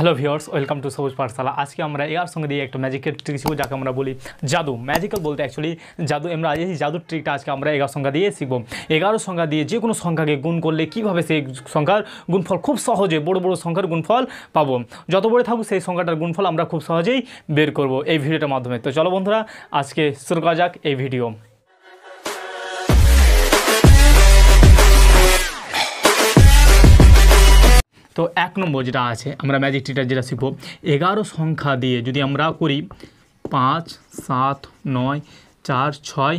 hello viewers welcome to সবুজ পাঠশালা আজকে আমরা এর সঙ্গে দিয়ে একটা ম্যাজিকের ট্রিক শিখবো যাকে আমরা বলি জাদু ম্যাজিক্যাল বলতে অ্যাকচুয়ালি জাদু আমরা এই জাদুর ট্রিকটা আজকে আমরা এগারো সংখ্যা দিয়ে শিখবো এগারো সংখ্যা দিয়ে যে কোনো সংখ্যাকে গুণ করলে কীভাবে সেই সংখ্যার গুণফল খুব সহজে বড় বড় সংখ্যার গুণফল পাবো যত বড় থাকুক সেই সংখ্যাটার গুণফল আমরা খুব সহজেই বের করব এই ভিডিওটার মাধ্যমে তো চলো বন্ধুরা আজকে শুরু করা যাক এই ভিডিও তো এক নম্বর যেটা আছে আমরা ম্যাজিক ট্রিটার যেটা শিখবো এগারো সংখ্যা দিয়ে যদি আমরা করি পাঁচ সাত নয় চার ছয়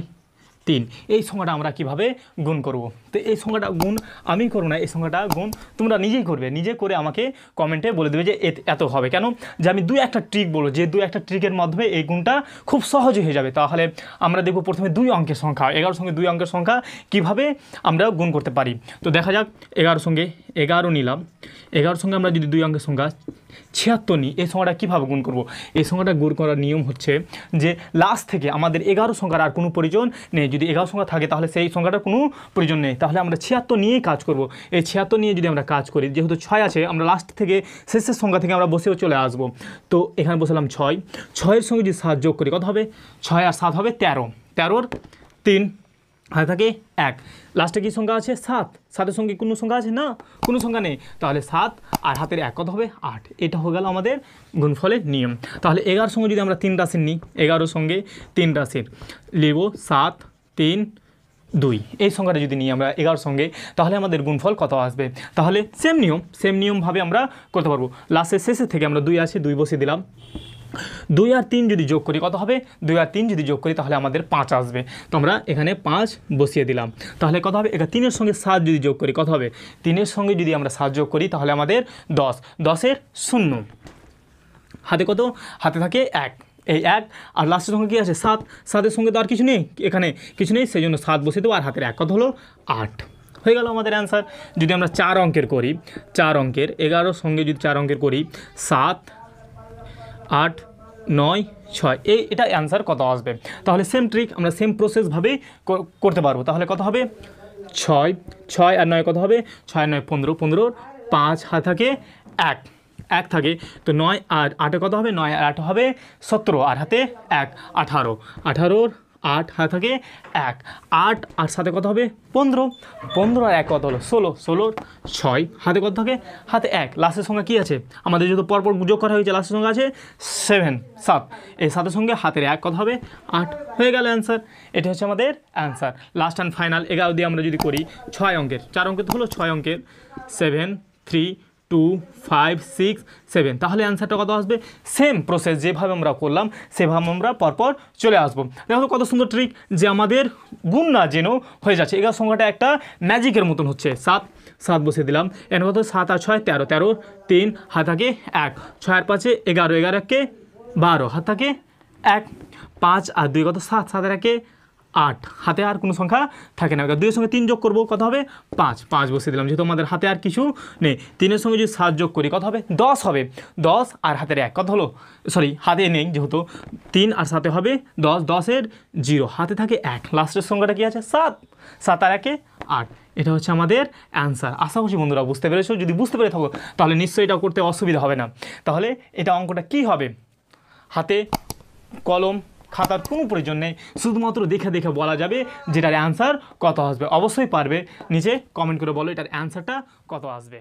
তিন এই সংখ্যাটা আমরা কিভাবে গুণ করব তো এই সংখ্যাটা গুণ আমি করব না এই সংখ্যাটা গুণ তোমরা নিজেই করবে নিজে করে আমাকে কমেন্টে বলে দেবে যে এত হবে কেন যে আমি দুই একটা ট্রিক বলবো যে দুই একটা ট্রিকের মাধ্যমে এই গুণটা খুব সহজ হয়ে যাবে তাহলে আমরা দেখব প্রথমে দুই অঙ্কের সংখ্যা এগারো সঙ্গে দুই অঙ্কের সংখ্যা কিভাবে আমরা গুণ করতে পারি তো দেখা যাক এগারো সঙ্গে এগারো নিলাম এগারো সঙ্গে আমরা যদি দুই অঙ্কের সংখ্যা ছিয়াত্তর নিই এই সংখ্যাটা কীভাবে গুণ করব এই সংখ্যাটা গুণ করার নিয়ম হচ্ছে যে লাস্ট থেকে আমাদের এগারো সংখ্যার আর কোনো প্রয়োজন নেই যদি এগারো সংখ্যা থাকে তাহলে সেই সংখ্যাটার কোনো প্রয়োজন নেই তাহলে আমরা ছিয়াত্তর নিয়েই কাজ করব এই ছিয়াত্তর নিয়ে যদি আমরা কাজ করি যেহেতু ছয় আছে আমরা লাস্ট থেকে শেষের সংখ্যা থেকে আমরা বসেও চলে আসব তো এখানে বসলাম ছয় ছয়ের সঙ্গে যদি সাত যোগ করি কত হবে ছয় আর সাত হবে তেরো তেরোর তিন হয়ে থাকে এক লাস্টে কি সংখ্যা আছে সাত সাতের সঙ্গে কোনো সংখ্যা আছে না কোনো সংখ্যা নেই তাহলে সাত আর হাতের এক কত হবে আট এটা হয়ে গেল আমাদের গুণফলের নিয়ম তাহলে এগারোর সঙ্গে যদি আমরা তিন রাশির নিই এগারোর সঙ্গে তিন রাশির লিব সাত তিন দুই এই সংখ্যাটা যদি নিই আমরা এগারোর সঙ্গে তাহলে আমাদের গুণফল কত আসবে তাহলে সেম নিয়ম সেম নিয়মভাবে আমরা করতে পারবো লাস্টের শেষের থেকে আমরা দুই আসি দুই বসিয়ে দিলাম দুই আর তিন যদি যোগ করি কত হবে দুই আর তিন যদি যোগ করি তাহলে আমাদের পাঁচ আসবে তো আমরা এখানে পাঁচ বসিয়ে দিলাম তাহলে কত হবে এটা তিনের সঙ্গে সাত যদি যোগ করি কত হবে তিনের সঙ্গে যদি আমরা সাত যোগ করি তাহলে আমাদের দশ দশের শূন্য হাতে কত হাতে থাকে এক এই এক আর লাস্টের সঙ্গে কী আছে সাত সাতের সঙ্গে তো আর কিছু নেই এখানে কিছু নেই সেই জন্য সাত বসিয়ে দেবো আর হাতের এক কত হলো আট হয়ে গেল আমাদের অ্যান্সার যদি আমরা চার অঙ্কের করি চার অঙ্কের এগারোর সঙ্গে যদি চার অঙ্কের করি সাত আট নয় ছয় এই এটা অ্যান্সার কত আসবে তাহলে সেম ট্রিক আমরা সেম প্রসেসভাবে করতে পারবো তাহলে কত হবে ছয় ছয় আর নয় কত হবে ছয় নয় পনেরো পনেরো পাঁচ হাত থাকে এক এক থাকে তো নয় আর আটে কত হবে নয় আর আট হবে সতেরো আর হাতে এক আঠারো আঠারোর আট হাতে থাকে এক আট আর সাথে কত হবে পনেরো পনেরো আর এক কত হলো ষোলো ষোলোর ছয় হাতে কত থাকে হাতে এক লাস্টের সঙ্গে কী আছে আমাদের যেহেতু পরপর যোগ করা হয়েছে লাস্টের সংখ্যা আছে সেভেন সাত এই সাতের সঙ্গে হাতের এক কত হবে আট হয়ে গেল অ্যান্সার এটা হচ্ছে আমাদের অ্যান্সার লাস্ট অ্যান্ড ফাইনাল এগারো দিয়ে আমরা যদি করি ছয় অঙ্কের চার অঙ্কের হলো ছয় অঙ্কের seven three two five six seven তাহলে অ্যান্সারটা কত আসবে সেম প্রসেস যেভাবে আমরা করলাম সেভাবে আমরা পরপর চলে আসবো দেখো কত সুন্দর ট্রিক যে আমাদের গুণ না জেনেও হয়ে যাচ্ছে এগারো সংখ্যাটা একটা ম্যাজিকের মতন হচ্ছে সাত সাত বসে দিলাম এর কত সাত আর ছয় তেরো তেরো তিন হাতাকে এক ছয় আর পাঁচে এগারো এগারো এগারোকে বারো হাতাকে এক পাঁচ আর দুই কত সাত সাত একে আট হাতে আর কোনো সংখ্যা থাকে না দুইয়ের সঙ্গে তিন যোগ করবো কত হবে পাঁচ পাঁচ বসিয়ে দিলাম যেহেতু আমাদের হাতে আর কিছু নেই তিনের সঙ্গে যদি সাত যোগ করি কত হবে দশ হবে দশ আর হাতের এক কত হলো সরি হাতে নেই যেহেতু তিন আর সাথে হবে দশ দশের জিরো হাতে থাকে এক লাস্টের সংখ্যাটা কী আছে সাত সাত আর একে আট এটা হচ্ছে আমাদের অ্যান্সার আশা করছি বন্ধুরা বুঝতে পেরেছো যদি বুঝতে পেরে থাকো তাহলে নিশ্চয়ই এটা করতে অসুবিধা হবে না তাহলে এটা অঙ্কটা কি হবে হাতে কলম খাতার কোনো প্রয়োজন নেই শুধুমাত্র দেখে দেখে বলা যাবে যেটার অ্যান্সার কত আসবে অবশ্যই পারবে নিজে কমেন্ট করে বলো এটার অ্যান্সারটা কত আসবে